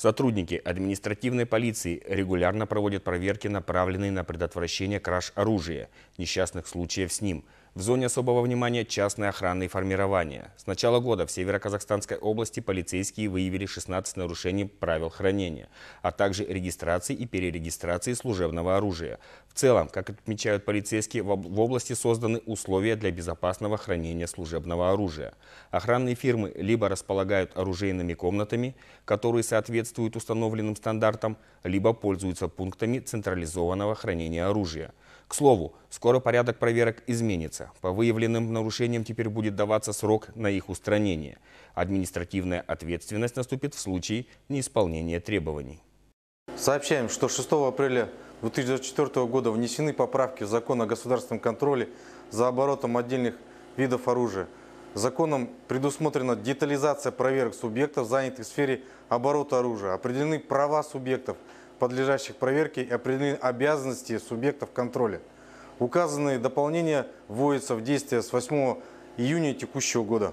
Сотрудники административной полиции регулярно проводят проверки, направленные на предотвращение краж оружия, несчастных случаев с ним – в зоне особого внимания частные охранные формирования. С начала года в североказахстанской области полицейские выявили 16 нарушений правил хранения, а также регистрации и перерегистрации служебного оружия. В целом, как отмечают полицейские, в области созданы условия для безопасного хранения служебного оружия. Охранные фирмы либо располагают оружейными комнатами, которые соответствуют установленным стандартам, либо пользуются пунктами централизованного хранения оружия – к слову, скоро порядок проверок изменится. По выявленным нарушениям теперь будет даваться срок на их устранение. Административная ответственность наступит в случае неисполнения требований. Сообщаем, что 6 апреля 2024 года внесены поправки в закон о государственном контроле за оборотом отдельных видов оружия. Законом предусмотрена детализация проверок субъектов, занятых в сфере оборота оружия. Определены права субъектов, подлежащих проверке и определены обязанности субъектов контроля. Указанные дополнения вводятся в действие с 8 июня текущего года.